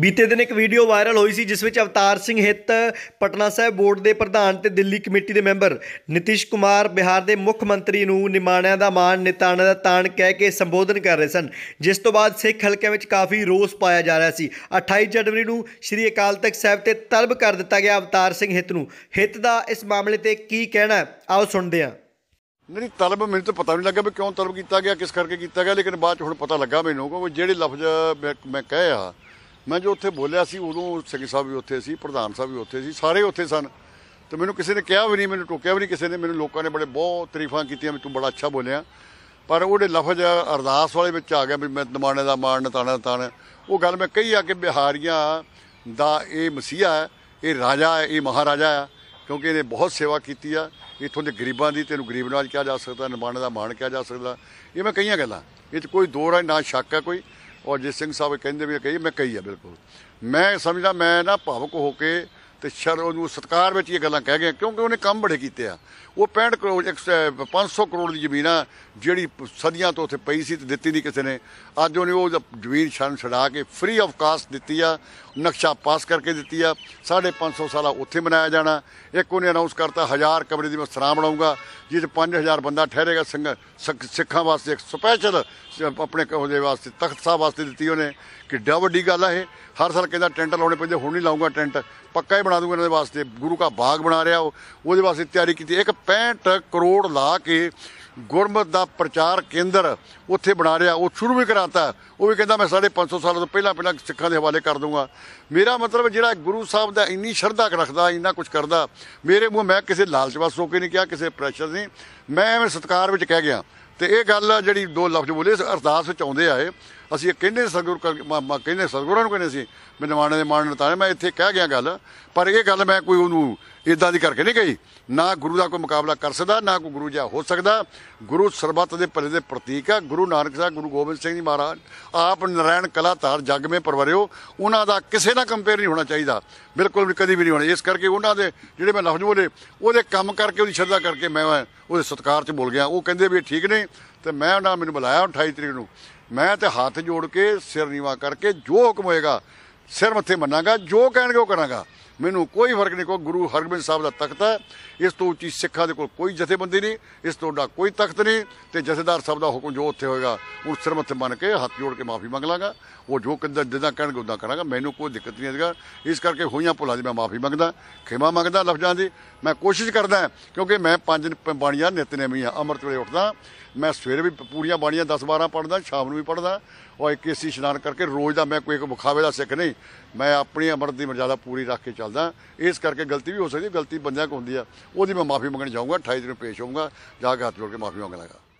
ਬੀਤੇ ਦਿਨ ਇੱਕ ਵੀਡੀਓ ਵਾਇਰਲ ਹੋਈ ਸੀ ਜਿਸ ਵਿੱਚ ਅਵਤਾਰ ਸਿੰਘ ਹਿੱਤ ਪਟਨਾ ਸਾਹਿਬ ਬੋਰਡ ਦੇ ਪ੍ਰਧਾਨ ਤੇ ਦਿੱਲੀ ਕਮੇਟੀ ਦੇ ਮੈਂਬਰ ਨਿਤਿਸ਼ ਕੁਮਾਰ ਬਿਹਾਰ ਦੇ ਮੁੱਖ ਮੰਤਰੀ ਨੂੰ ਨਿਮਾਣਿਆਂ ਦਾ ਮਾਣ ਨਿਤਾਣਿਆਂ ਦਾ ਤਾਣ ਕਹਿ ਕੇ ਸੰਬੋਧਨ ਕਰ ਰਹੇ ਸਨ ਜਿਸ ਤੋਂ ਬਾਅਦ ਸਿੱਖ ਹਲਕਿਆਂ ਵਿੱਚ ਕਾਫੀ ਰੋਸ ਪਾਇਆ ਜਾ ਰਿਹਾ ਸੀ 28 ਜਨਵਰੀ ਨੂੰ ਸ੍ਰੀ ਅਕਾਲ ਤਖਤ ਸਾਹਿਬ ਤੇ ਤਲਬ ਕਰ ਦਿੱਤਾ ਗਿਆ ਅਵਤਾਰ ਸਿੰਘ ਹਿੱਤ ਨੂੰ ਹਿੱਤ ਦਾ ਇਸ ਮਾਮਲੇ ਤੇ ਕੀ ਕਹਿਣਾ ਆਓ ਸੁਣਦੇ ਹਾਂ ਨਹੀਂ ਤਲਬ ਮੈਨੂੰ ਤਾਂ ਪਤਾ ਨਹੀਂ ਲੱਗਾ ਵੀ ਕਿਉਂ ਤਲਬ ਕੀਤਾ ਗਿਆ ਕਿਸ ਕਰਕੇ ਕੀਤਾ ਗਿਆ ਲੇਕਿਨ ਬਾਅਦ ਚ ਹੁਣ ਪਤਾ ਲੱਗਾ ਮੈਨੂੰ ਕਿ ਜਿਹੜੇ ਲਫ਼ਜ਼ ਮੈਂ ਕਹਿਆ ਮੈਂ ਜੋ ਉੱਥੇ ਬੋਲਿਆ ਸੀ ਉਦੋਂ ਸਿੰਘ ਸਾਹਿਬ ਵੀ ਉੱਥੇ ਸੀ ਪ੍ਰਧਾਨ ਸਾਹਿਬ ਵੀ ਉੱਥੇ ਸੀ ਸਾਰੇ ਉੱਥੇ ਸਨ ਤੇ ਮੈਨੂੰ ਕਿਸੇ ਨੇ ਕਿਹਾ ਵੀ ਨਹੀਂ ਮੈਨੂੰ ਟੋਕਿਆ ਵੀ ਨਹੀਂ ਕਿਸੇ ਨੇ ਮੈਨੂੰ ਲੋਕਾਂ ਨੇ ਬੜੇ ਬਹੁਤ ਤਾਰੀਫਾਂ ਕੀਤੀਆਂ ਵੀ ਤੂੰ ਬੜਾ ਅੱਛਾ ਬੋਲਿਆ ਪਰ ਉਹਦੇ ਲਫ਼ਜ਼ ਅਰਦਾਸ ਵਾਲੇ ਵਿੱਚ ਆ ਗਿਆ ਵੀ ਮੈਂ ਦਮਾਣੇ ਦਾ ਮਾਣ ਨਤਾਣਾ ਤਾਣ ਉਹ ਗੱਲ ਮੈਂ ਕਹੀ ਆ ਕਿ ਬਿਹਾਰੀਆਂ ਦਾ ਇਹ ਮਸੀਹਾ ਹੈ ਇਹ ਰਾਜਾ ਹੈ ਇਹ ਮਹਾਰਾਜਾ ਹੈ ਕਿਉਂਕਿ ਇਹਨੇ ਬਹੁਤ ਸੇਵਾ ਕੀਤੀ ਆ ਇਥੋਂ ਦੇ ਗਰੀਬਾਂ ਦੀ ਤੈਨੂੰ ਗਰੀਬ ਨਾਲ ਕਿਹਾ ਜਾ ਸਕਦਾ ਨਿਮਾਣੇ ਦਾ ਮਾਣ ਕਿਹਾ ਜਾ ਸਕਦਾ ਇਹ ਮੈਂ ਕਈਆਂ ਗੱਲਾਂ ਇਹ 'ਚ ਕੋਈ ਦੋ ਨਾ ਸ਼ੱਕ ਹੈ ਕੋਈ ਔਰ ਜਿਸ ਸਿੰਘ ਸਾਹਿਬ ਕਹਿੰਦੇ ਵੀ ਕਹੀ ਮੈਂ ਕਹੀ ਆ ਬਿਲਕੁਲ ਮੈਂ ਸਮਝਦਾ ਮੈਂ ਨਾ ਭਾਵਕ ਹੋ ਕੇ ਤੇ ਸ਼ਰ ਨੂੰ ਸਤਕਾਰ ਵਿੱਚ ਇਹ ਗੱਲਾਂ ਕਹਿ ਗਏ ਕਿਉਂਕਿ ਉਹਨੇ ਕੰਮ ਬੜੇ ਕੀਤੇ ਆ ਉਹ 65 ਕਰੋੜ 500 ਕਰੋੜ ਦੀ ਜ਼ਮੀਨ ਆ ਜਿਹੜੀ ਸਦੀਆਂ ਤੋਂ ਉੱਥੇ ਪਈ ਸੀ ਤੇ ਦਿੱਤੀ ਨਹੀਂ ਕਿਸੇ ਨੇ ਅੱਜ ਉਹਨੇ ਉਹ ਜ਼ਮੀਨ ਛਣ ਛੜਾ ਕੇ ਫ੍ਰੀ ਆਫ ਕਾਸਟ ਦਿੱਤੀ ਆ ਨਕਸ਼ਾ ਪਾਸ ਕਰਕੇ ਦਿੱਤੀ ਆ 550 ਸਾਲਾ ਉੱਥੇ ਮਨਾਇਆ ਜਾਣਾ ਇੱਕ ਉਹਨੇ ਅਨਾਉਂਸ ਕਰਤਾ 1000 ਕਮਰੇ ਦੀ ਮੈਂ ਸਰਾਂ ਬਣਾਉਂਗਾ ਜਿਹਦੇ 5000 ਬੰਦਾ ਠਹਿਰੇਗਾ ਸਿੱਖਾਂ ਵਾਸਤੇ ਇੱਕ ਸਪੈਸ਼ਲ ਆਪਣੇ ਉਹਦੇ ਵਾਸਤੇ ਤਖਤ ਸਾਹਿਬ ਵਾਸਤੇ ਦਿੱਤੀ ਉਹਨੇ ਕਿ ਡਾ ਵੱਡੀ ਗੱਲ ਆ ਇਹ ਹਰ ਸਾਲ ਕਹਿੰਦਾ ਟੈਂਟ ਲਾਉਣੇ ਪੈਂਦੇ ਹੁਣ ਨਹੀਂ ਲਾਉਂਗਾ ਟੈਂਟ ਪੱਕਾ ਹੀ ਬਣਾ ਦੂਗਾ ਇਹਨਾਂ ਦੇ ਵਾਸਤੇ ਗੁਰੂ ਦਾ ਬਾਗ ਬਣਾ ਰਿਹਾ ਉਹਦੇ ਵਾਸਤੇ ਤਿਆਰੀ ਕੀਤੀ 165 ਕਰੋੜ ਲਾ ਕੇ ਗੁਰਮਤ ਦਾ ਪ੍ਰਚਾਰ ਕੇਂਦਰ ਉੱਥੇ ਬਣਾ ਰਿਹਾ ਉਹ ਸ਼ੁਰੂ ਵੀ ਕਰਾਤਾ ਉਹ ਵੀ ਕਹਿੰਦਾ ਮੈਂ 550 ਸਾਲ ਤੋਂ ਪਹਿਲਾਂ ਪਹਿਲਾਂ ਸਿੱਖਾਂ ਦੇ ਹਵਾਲੇ ਕਰ ਦੂੰਗਾ ਮੇਰਾ ਮਤਲਬ ਜਿਹੜਾ ਗੁਰੂ ਸਾਹਿਬ ਦਾ ਇੰਨੀ ਸ਼ਰਧਾ ਰੱਖਦਾ ਇੰਨਾ ਕੁਝ ਕਰਦਾ ਮੇਰੇ ਮੂੰਹ ਮੈਂ ਕਿਸੇ ਲਾਲਚਵਸ ਹੋ ਕੇ ਨਹੀਂ ਕਿਹਾ ਕਿਸੇ ਪ੍ਰੈਸ਼ਰ ਨਹੀਂ ਮੈਂ ਐਵੇਂ ਸਤਕਾਰ ਵਿੱਚ ਕਹਿ ਗਿਆ ਤੇ ਇਹ ਗੱਲ ਜਿਹੜੀ ਦੋ ਲਫ਼ਜ਼ ਬੋਲੇ ਅਰਦਾਸ ਵਿੱਚ ਆਉਂਦੇ ਆਏ ਅਸੀਂ ਇਹ ਕਹਿੰਦੇ ਸਤਿਗੁਰ ਕਹਿੰਦੇ ਸਤਗੁਰਾਂ ਨੂੰ ਕਹਿੰਦੇ ਸੀ ਮੈਂ ਨਿਮਾਣੇ ਦੇ ਮਾਣ ਨਤਾਰੇ ਮੈਂ ਇੱਥੇ ਕਹਿ ਗਿਆ ਗੱਲ ਪਰ ਇਹ ਗੱਲ ਮੈਂ ਕੋਈ ਉਹਨੂੰ ਇਦਾਂ ਦੀ ਕਰਕੇ ਨਹੀਂ ਕਹੀ ਨਾ ਗੁਰੂ ਦਾ ਕੋਈ ਮੁਕਾਬਲਾ ਕਰ ਸਕਦਾ ਨਾ ਕੋਈ ਗੁਰੂ ਜਿਹਾ ਹੋ ਸਕਦਾ ਗੁਰੂ ਸਰਬੱਤ ਦੇ ਭਲੇ ਦੇ ਪ੍ਰਤੀਕ ਆ ਗੁਰੂ ਨਾਨਕ ਸਾਹਿਬ ਗੁਰੂ ਗੋਬਿੰਦ ਸਿੰਘ ਜੀ ਮਹਾਰਾਜ ਆਪ ਨਰਾਇਣ ਕਲਾਤਾਰ ਜਗ ਮੇ ਪਰਵਰਿਓ ਉਹਨਾਂ ਦਾ ਕਿਸੇ ਨਾਲ ਕੰਪੇਅਰ ਨਹੀਂ ਹੋਣਾ ਚਾਹੀਦਾ ਬਿਲਕੁਲ ਵੀ ਕਦੀ ਵੀ ਨਹੀਂ ਹੋਣਾ ਇਸ ਕਰਕੇ ਉਹਨਾਂ ਦੇ ਜਿਹੜੇ ਮੈਂ ਲਫ਼ਜ਼ ਬੋਲੇ ਉਹਦੇ ਕੰਮ ਕਰਕੇ ਉਹਦੀ ਸ਼ਰਧਾ ਕਰਕੇ ਮੈਂ ਉਹਦੇ ਸਤਿਕਾਰ 'ਚ ਬੋਲ ਗਿਆ ਉਹ ਕਹਿੰਦੇ ਵੀ ਠੀਕ ਨੇ ਤੇ ਮੈਂ ਉਹਨਾਂ ਮੈਨੂੰ ਬੁਲਾਇਆ 28 ਤਰੀਕ ਨੂੰ ਮੈਂ ਤੇ ਹੱਥ ਜੋੜ ਕੇ ਸਿਰ ਨੀਵਾ ਕਰਕੇ ਜੋ ਹੁਕਮ ਹੋਏਗਾ ਸਿਰ ਮੱਥੇ ਮੰਨਾਂਗਾ ਜੋ ਕਹਿਣਗੇ ਉਹ ਕਰਾਂਗਾ ਮੈਨੂੰ ਕੋਈ ਫਰਕ ਨਹੀਂ ਕੋ ਗੁਰੂ ਹਰਗੋਬਿੰਦ ਸਾਹਿਬ ਦਾ ਤਖਤ ਹੈ ਇਸ ਤੋਂ ਉੱਚੀ ਸਿੱਖਾਂ ਦੇ ਕੋਲ ਕੋਈ ਜਥੇਬੰਦੀ ਨਹੀਂ ਇਸ ਤੋਂ ਵੱਡਾ ਕੋਈ ਤਖਤ ਨਹੀਂ ਤੇ ਜਥੇਦਾਰ ਸਾਹਿਬ ਦਾ ਹੁਕਮ ਜੋ ਉੱਥੇ ਹੋਏਗਾ ਉਹ ਸਰਮਤ ਮੰਨ ਕੇ ਹੱਥ ਜੋੜ ਕੇ ਮਾਫੀ ਮੰਗ ਲਾਂਗਾ ਉਹ ਜੋ ਕਿੰਦਾ ਜਿੱਦਾਂ ਕਹਿਣਗੇ ਉਦਾਂ ਕਰਾਂਗਾ ਮੈਨੂੰ ਕੋਈ ਦਿੱਕਤ ਨਹੀਂ ਆਏਗਾ ਇਸ ਕਰਕੇ ਹੋਈਆਂ ਭੁੱਲਾਂ ਦੀ ਮੈਂ ਮਾਫੀ ਮੰਗਦਾ ਖਿਮਾ ਮੰਗਦਾ ਲਫ਼ਜ਼ਾਂ ਦੀ ਮੈਂ ਕੋਸ਼ਿਸ਼ ਕਰਦਾ ਕਿਉਂਕਿ ਮੈਂ ਪੰਜ ਬਾਣੀਆਂ ਨਿਤਨੇਮੀ ਆ ਅੰਮ੍ਰਿਤ ਵੇਲੇ ਉੱਠਦਾ ਮੈਂ ਸਵੇਰੇ ਵੀ ਪੂਰੀਆਂ ਬਾਣੀਆਂ 10 12 ਪੜਦਾ ਸ਼ਾਮ ਨੂੰ ਵੀ ਪੜਦਾ ਔਰ ਏਸੀ ਇਸ਼ਨਾਨ ਕਰਕੇ ਰੋਜ਼ ਦਾ ਮੈਂ ਕੋਈ ਇੱਕ ਬੁਖਾਵੇ ਦਾ ਸਿੱਖ ਨਹੀਂ ਮੈਂ ਆਪਣੀ ਅੰਮ੍ਰਿਤ ਦੀ ਦਾ ਪੂਰੀ ਰੱਖ ਕੇ ਚੱਲਦਾ ਇਸ ਕਰਕੇ ਗਲਤੀ ਵੀ ਹੋ ਸਕਦੀ ਹੈ ਗਲਤੀ ਬੰਦਿਆਂ ਕੋ ਹੁੰਦੀ ਆ ਉਹਦੀ ਮੈਂ ਮਾਫੀ ਮੰਗਣ ਜਾਊਂਗਾ 28 ਦਿਨ ਪੇਸ਼ ਹੋਊਂਗਾ ਜਾ ਕੇ ਹੱਥ ਜੋੜ ਕੇ ਮਾਫੀ ਮੰਗ ਲਾਂਗਾ